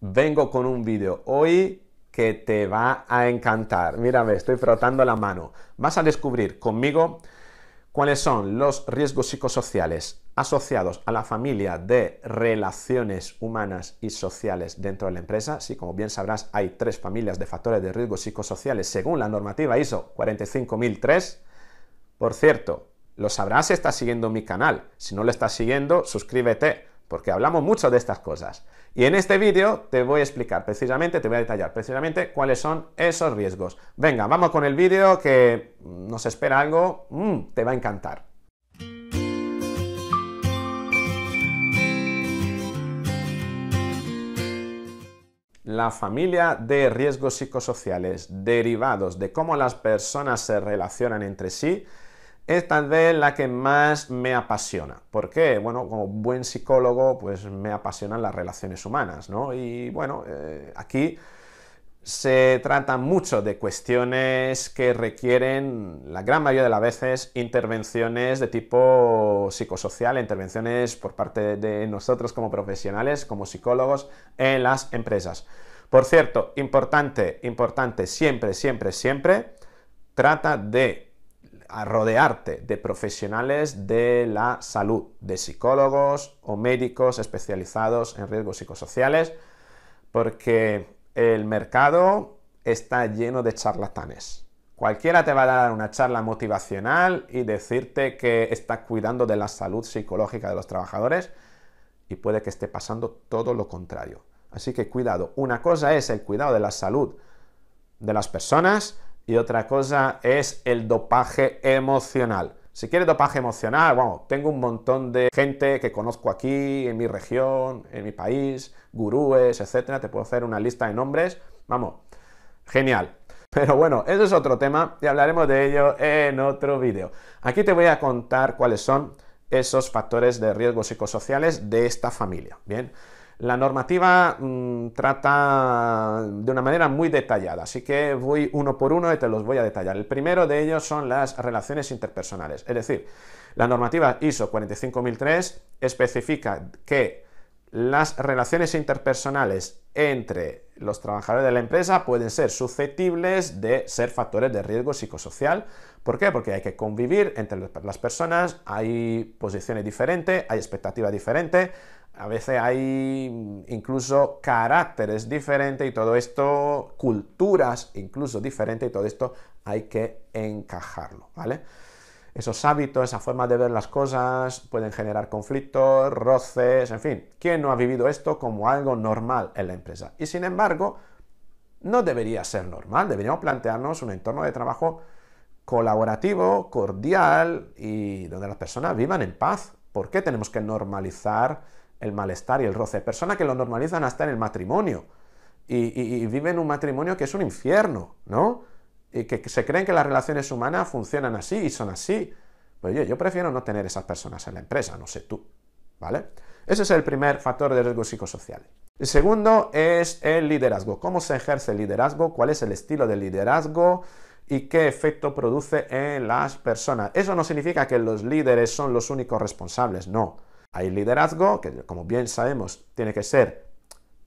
vengo con un vídeo hoy que te va a encantar. Mírame, estoy frotando la mano. Vas a descubrir conmigo cuáles son los riesgos psicosociales asociados a la familia de relaciones humanas y sociales dentro de la empresa. Sí, como bien sabrás, hay tres familias de factores de riesgos psicosociales según la normativa ISO 45003. Por cierto, lo sabrás si estás siguiendo mi canal. Si no lo estás siguiendo, suscríbete porque hablamos mucho de estas cosas. Y en este vídeo te voy a explicar precisamente, te voy a detallar precisamente cuáles son esos riesgos. Venga, vamos con el vídeo que nos espera algo, mm, te va a encantar. La familia de riesgos psicosociales derivados de cómo las personas se relacionan entre sí es tal vez la que más me apasiona. ¿Por qué? Bueno, como buen psicólogo, pues me apasionan las relaciones humanas, ¿no? Y bueno, eh, aquí se trata mucho de cuestiones que requieren, la gran mayoría de las veces, intervenciones de tipo psicosocial, intervenciones por parte de nosotros como profesionales, como psicólogos, en las empresas. Por cierto, importante, importante, siempre, siempre, siempre, trata de a rodearte de profesionales de la salud, de psicólogos o médicos especializados en riesgos psicosociales, porque el mercado está lleno de charlatanes. Cualquiera te va a dar una charla motivacional y decirte que está cuidando de la salud psicológica de los trabajadores y puede que esté pasando todo lo contrario. Así que cuidado, una cosa es el cuidado de la salud de las personas y otra cosa es el dopaje emocional. Si quieres dopaje emocional, vamos, tengo un montón de gente que conozco aquí, en mi región, en mi país, gurúes, etcétera, te puedo hacer una lista de nombres, vamos, genial. Pero bueno, eso es otro tema y hablaremos de ello en otro vídeo. Aquí te voy a contar cuáles son esos factores de riesgo psicosociales de esta familia, ¿bien? La normativa mm, trata de una manera muy detallada, así que voy uno por uno y te los voy a detallar. El primero de ellos son las relaciones interpersonales, es decir, la normativa ISO 45003 especifica que las relaciones interpersonales entre los trabajadores de la empresa pueden ser susceptibles de ser factores de riesgo psicosocial. ¿Por qué? Porque hay que convivir entre las personas, hay posiciones diferentes, hay expectativas diferentes, a veces hay mm, incluso caracteres diferentes y todo esto, culturas incluso diferentes y todo esto hay que encajarlo, ¿vale? Esos hábitos, esa forma de ver las cosas pueden generar conflictos, roces, en fin. ¿Quién no ha vivido esto como algo normal en la empresa? Y sin embargo, no debería ser normal, deberíamos plantearnos un entorno de trabajo colaborativo, cordial y donde las personas vivan en paz. ¿Por qué tenemos que normalizar el malestar y el roce. Personas que lo normalizan hasta en el matrimonio y, viven un matrimonio que es un infierno, ¿no? Y que, se creen que las relaciones humanas funcionan así y son así. Pues yo, yo prefiero no tener esas personas en la empresa, no sé tú, ¿vale? Ese es el primer factor de riesgo psicosocial. El segundo es el liderazgo. ¿Cómo se ejerce el liderazgo? ¿Cuál es el estilo del liderazgo? ¿Y qué efecto produce en las personas? Eso no significa que los líderes son los únicos responsables, no. Hay liderazgo, que como bien sabemos tiene que ser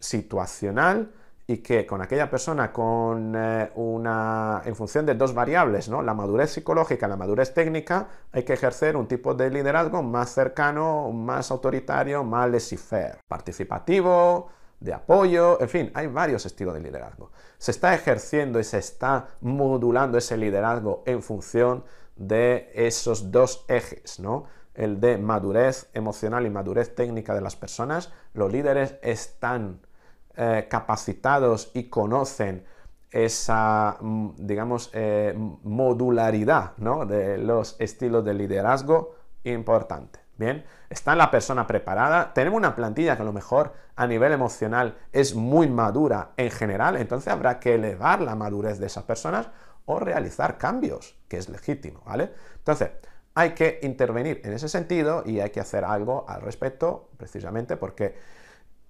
situacional y que con aquella persona con eh, una, en función de dos variables, ¿no? la madurez psicológica, la madurez técnica, hay que ejercer un tipo de liderazgo más cercano, más autoritario, más laissez-faire, participativo, de apoyo, en fin, hay varios estilos de liderazgo. Se está ejerciendo y se está modulando ese liderazgo en función de esos dos ejes, ¿no? el de madurez emocional y madurez técnica de las personas. Los líderes están eh, capacitados y conocen esa, mm, digamos, eh, modularidad ¿no? de los estilos de liderazgo importante. Bien, está la persona preparada, tenemos una plantilla que a lo mejor a nivel emocional es muy madura en general, entonces habrá que elevar la madurez de esas personas o realizar cambios, que es legítimo, ¿vale? Entonces, hay que intervenir en ese sentido y hay que hacer algo al respecto, precisamente porque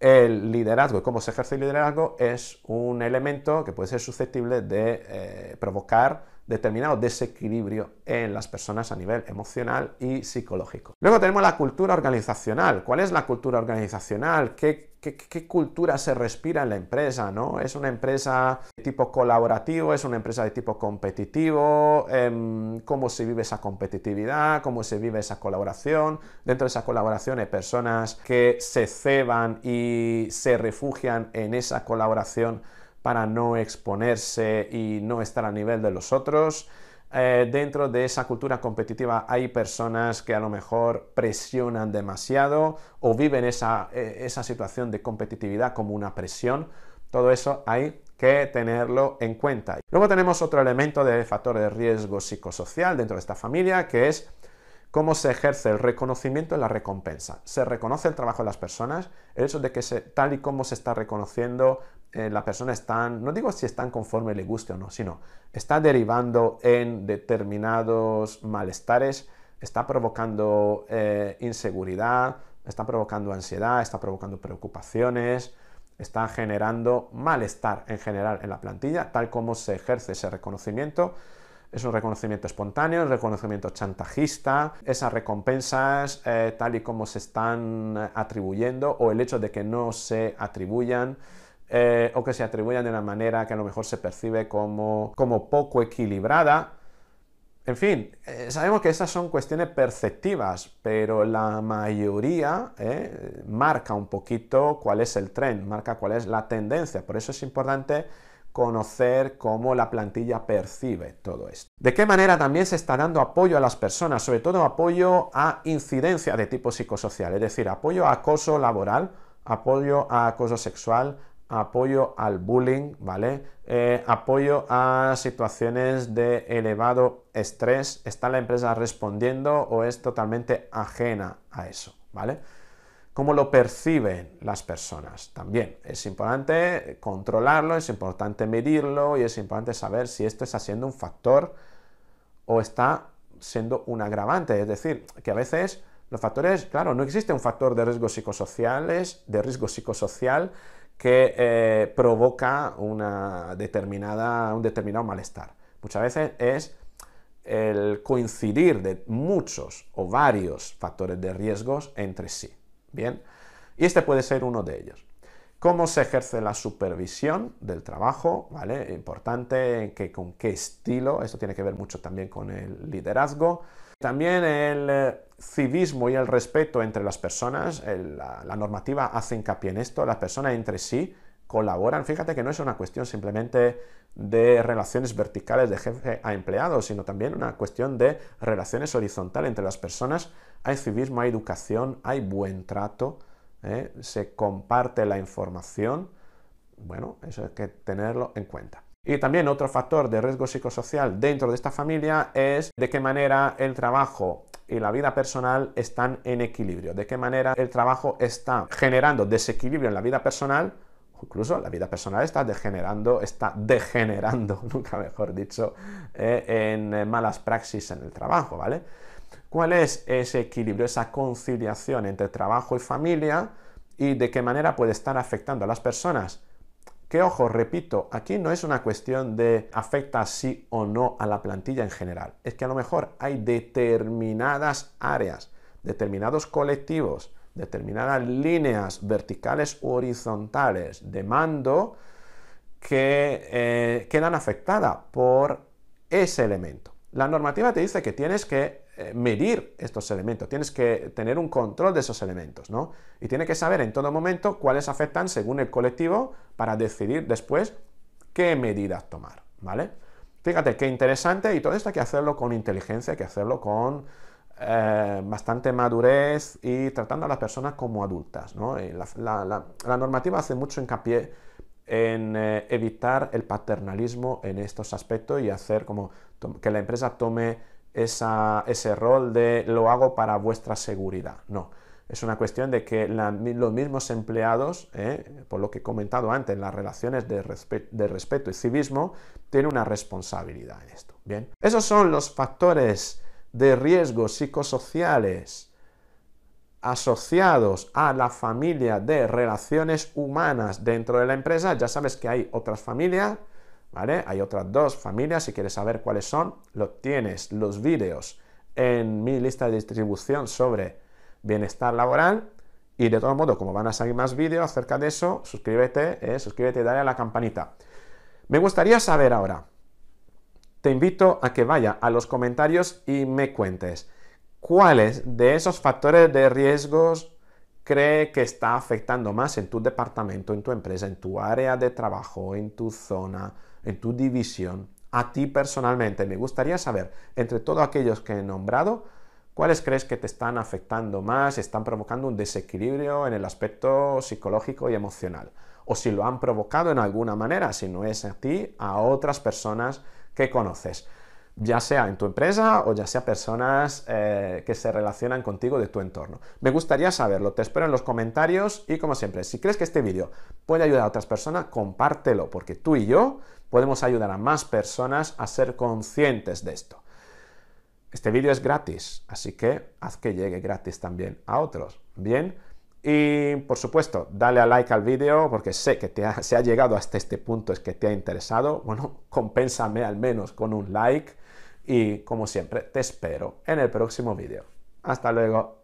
el liderazgo y cómo se ejerce el liderazgo es un elemento que puede ser susceptible de eh, provocar determinado desequilibrio en las personas a nivel emocional y psicológico. Luego tenemos la cultura organizacional. ¿Cuál es la cultura organizacional? ¿Qué, cultura se respira en la empresa? ¿no? ¿Es una empresa de tipo colaborativo? ¿Es una empresa de tipo competitivo? Em, ¿Cómo se vive esa competitividad? ¿Cómo se vive esa colaboración? Dentro de esa colaboración hay personas que se ceban y se refugian en esa colaboración para no exponerse y no estar a nivel de los otros. Eh, dentro de esa cultura competitiva hay personas que a lo mejor presionan demasiado o viven esa, e, esa situación de competitividad como una presión. Todo eso hay que tenerlo en cuenta. Luego tenemos otro elemento de factor de riesgo psicosocial dentro de esta familia, que es cómo se ejerce el reconocimiento y la recompensa. Se reconoce el trabajo de las personas, el hecho de que tal y como se está reconociendo, eh, la persona está, no digo si están conforme le guste o no, sino está derivando en determinados malestares, está provocando eh, inseguridad, está provocando ansiedad, está provocando preocupaciones, está generando malestar en general en la plantilla, tal como se ejerce ese reconocimiento es un reconocimiento espontáneo, un reconocimiento chantajista, esas recompensas eh, tal y como se están eh, atribuyendo o el hecho de que no se atribuyan eh, o que se atribuyan de una manera que a lo mejor se percibe como, poco equilibrada. En fin, sabemos que esas son cuestiones perceptivas, pero la mayoría marca un poquito cuál es el tren, marca cuál es la tendencia. Por eso es importante conocer cómo la plantilla percibe todo esto. De qué manera también se está dando apoyo a las personas, sobre todo apoyo a incidencia de tipo psicosocial, es decir, apoyo a acoso laboral, apoyo a acoso sexual, apoyo al bullying, ¿vale? Eh, apoyo a situaciones de elevado estrés. ¿Está la empresa respondiendo o es totalmente ajena a eso, ¿vale? cómo lo perciben las personas también. Es importante controlarlo, es importante medirlo y es importante saber si esto está siendo un factor o está siendo un agravante. Es decir, que a veces los factores, claro, no existe un factor de riesgo psicosociales, de riesgo psicosocial que eh, provoca una determinada, un determinado malestar. Muchas veces es el coincidir de muchos o varios factores de riesgos entre sí. Bien, y este puede ser uno de ellos. ¿Cómo se ejerce la supervisión del trabajo? ¿Vale? Importante que con qué estilo, esto tiene que ver mucho también con el liderazgo. También el eh, civismo y el respeto entre las personas, la normativa hace hincapié en esto, las personas entre sí colaboran. Fíjate que no es una cuestión simplemente de relaciones verticales de jefe a empleado, sino también una cuestión de relaciones horizontales entre las personas. Hay civismo, hay educación, hay buen trato, ¿eh? se comparte la información. Bueno, eso hay que tenerlo en cuenta. Y también otro factor de riesgo psicosocial dentro de esta familia es de qué manera el trabajo y la vida personal están en equilibrio, de qué manera el trabajo está generando desequilibrio en la vida personal incluso la vida personal está degenerando, está degenerando, nunca mejor dicho, eh, en eh, malas praxis en el trabajo, ¿vale? ¿Cuál es ese equilibrio, esa conciliación entre trabajo y familia y de qué manera puede estar afectando a las personas? Que ojo, repito, aquí no es una cuestión de afecta sí o no a la plantilla en general, es que a lo mejor hay determinadas áreas, determinados colectivos, determinadas líneas verticales u horizontales de mando que eh, quedan afectadas por ese elemento. La normativa te dice que tienes que eh, medir estos elementos, tienes que tener un control de esos elementos, ¿no? Y tienes que saber en todo momento cuáles afectan según el colectivo para decidir después qué medidas tomar, ¿vale? Fíjate qué interesante y todo esto hay que hacerlo con inteligencia, hay que hacerlo con eh, bastante madurez y tratando a las personas como adultas. Eh, la, normativa hace mucho hincapié en eh, evitar el paternalismo en estos aspectos y hacer como que la empresa tome ese rol de lo hago para vuestra seguridad. No, es una cuestión de que los mismos empleados, por lo que he comentado antes, las relaciones de, de respeto y civismo, tienen una responsabilidad en esto. Bien, esos son los factores de riesgos psicosociales asociados a la familia de relaciones humanas dentro de la empresa, ya sabes que hay otras familias, ¿vale? Hay otras dos familias, si quieres saber cuáles son, los tienes los vídeos en mi lista de distribución sobre bienestar laboral y de todo modo, como van a salir más vídeos acerca de eso, suscríbete, eh, suscríbete y dale a la campanita. Me gustaría saber ahora, te invito a que vaya a los comentarios y me cuentes cuáles de esos factores de riesgos cree que está afectando más en tu departamento, en tu empresa, en tu área de trabajo, en tu zona, en tu división. A ti personalmente, me gustaría saber, entre todos aquellos que he nombrado, ¿Cuáles crees que te están afectando más, están provocando un desequilibrio en el aspecto psicológico y emocional? O si lo han provocado en alguna manera, si no es a ti, a otras personas que conoces, ya sea en tu empresa o ya sea personas eh, que se relacionan contigo de tu entorno. Me gustaría saberlo, te espero en los comentarios y como siempre, si crees que este vídeo puede ayudar a otras personas, compártelo, porque tú y yo podemos ayudar a más personas a ser conscientes de esto. Este vídeo es gratis, así que haz que llegue gratis también a otros. Bien, y por supuesto, dale a like al vídeo porque sé que se ha llegado hasta este punto, es que te ha interesado. Bueno, compénsame al menos con un like y como siempre te espero en el próximo vídeo. Hasta luego.